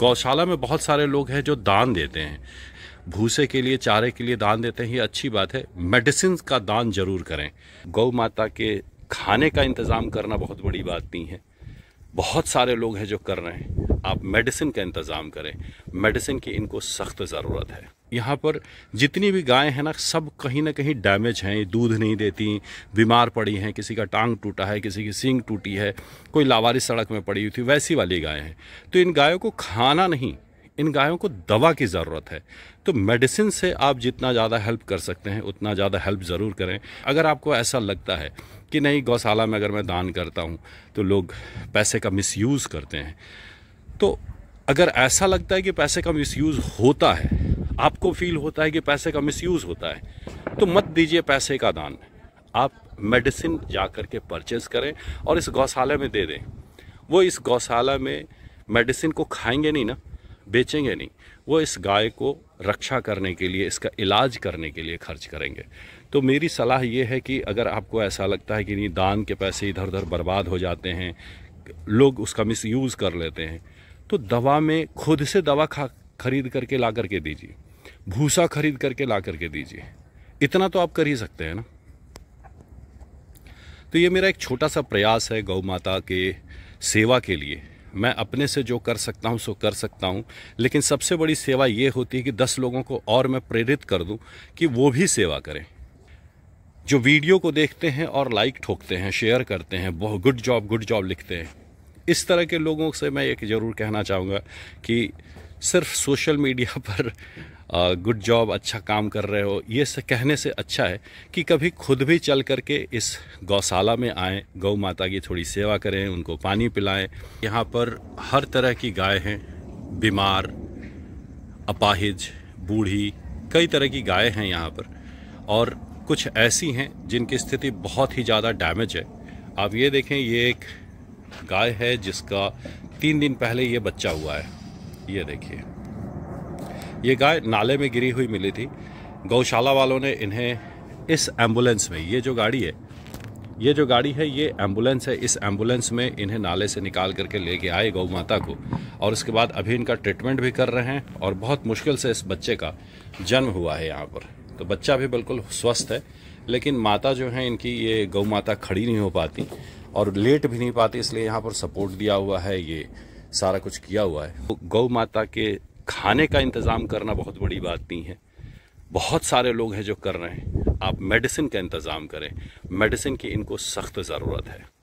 गौशाला में बहुत सारे लोग हैं जो दान देते हैं भूसे के लिए चारे के लिए दान देते हैं ये अच्छी बात है मेडिसिन का दान जरूर करें गौ माता के खाने का इंतज़ाम करना बहुत बड़ी बात नहीं है बहुत सारे लोग हैं जो कर रहे हैं आप मेडिसिन का इंतज़ाम करें मेडिसिन की इनको सख्त ज़रूरत है यहाँ पर जितनी भी गायें हैं ना सब कहीं ना कहीं डैमेज हैं दूध नहीं देती बीमार पड़ी हैं किसी का टांग टूटा है किसी की सींग टूटी है कोई लावारी सड़क में पड़ी हुई थी वैसी वाली गायें हैं तो इन गायों को खाना नहीं इन गायों को दवा की ज़रूरत है तो मेडिसिन से आप जितना ज़्यादा हेल्प कर सकते हैं उतना ज़्यादा हेल्प ज़रूर करें अगर आपको ऐसा लगता है कि नहीं गौशाला में अगर मैं दान करता हूँ तो लोग पैसे का मिसयूज़ करते हैं तो अगर ऐसा लगता है कि पैसे का मिसयूज़ होता है आपको फील होता है कि पैसे का मिसयूज़ होता है तो मत दीजिए पैसे का दान आप मेडिसिन जा कर के परचेज़ करें और इस गौशाला में दे दें वो इस गौशाला में मेडिसिन को खाएंगे नहीं ना बेचेंगे नहीं वो इस गाय को रक्षा करने के लिए इसका इलाज करने के लिए खर्च करेंगे तो मेरी सलाह ये है कि अगर आपको ऐसा लगता है कि नहीं दान के पैसे इधर उधर बर्बाद हो जाते हैं लोग उसका मिसयूज़ कर लेते हैं तो दवा में खुद से दवा खा खरीद करके ला करके दीजिए भूसा खरीद करके ला करके दीजिए इतना तो आप कर ही सकते हैं ना तो ये मेरा एक छोटा सा प्रयास है गौ माता के सेवा के लिए मैं अपने से जो कर सकता हूँ सो कर सकता हूँ लेकिन सबसे बड़ी सेवा ये होती है कि दस लोगों को और मैं प्रेरित कर दूँ कि वो भी सेवा करें जो वीडियो को देखते हैं और लाइक ठोकते हैं शेयर करते हैं बहुत गुड जॉब गुड जॉब लिखते हैं इस तरह के लोगों से मैं एक ज़रूर कहना चाहूँगा कि सिर्फ सोशल मीडिया पर गुड जॉब अच्छा काम कर रहे हो ये से कहने से अच्छा है कि कभी खुद भी चल करके इस गौशाला में आएँ गौ माता की थोड़ी सेवा करें उनको पानी पिलाएं यहाँ पर हर तरह की गाय हैं बीमार अपाहिज बूढ़ी कई तरह की गाय हैं यहाँ पर और कुछ ऐसी हैं जिनकी स्थिति बहुत ही ज़्यादा डैमेज है आप ये देखें ये एक गाय है जिसका तीन दिन पहले ये बच्चा हुआ है ये देखिए ये गाय नाले में गिरी हुई मिली थी गौशाला वालों ने इन्हें इस एम्बुलेंस में ये जो गाड़ी है ये जो गाड़ी है ये एम्बुलेंस है इस एम्बुलेंस में इन्हें नाले से निकाल करके लेके आए गौ माता को और उसके बाद अभी इनका ट्रीटमेंट भी कर रहे हैं और बहुत मुश्किल से इस बच्चे का जन्म हुआ है यहाँ पर तो बच्चा भी बिल्कुल स्वस्थ है लेकिन माता जो है इनकी ये गौ माता खड़ी नहीं हो पाती और लेट भी नहीं पाती इसलिए यहाँ पर सपोर्ट दिया हुआ है ये सारा कुछ किया हुआ है तो गौ माता के खाने का इंतज़ाम करना बहुत बड़ी बात नहीं है बहुत सारे लोग हैं जो कर रहे हैं आप मेडिसिन का इंतज़ाम करें मेडिसिन की इनको सख्त ज़रूरत है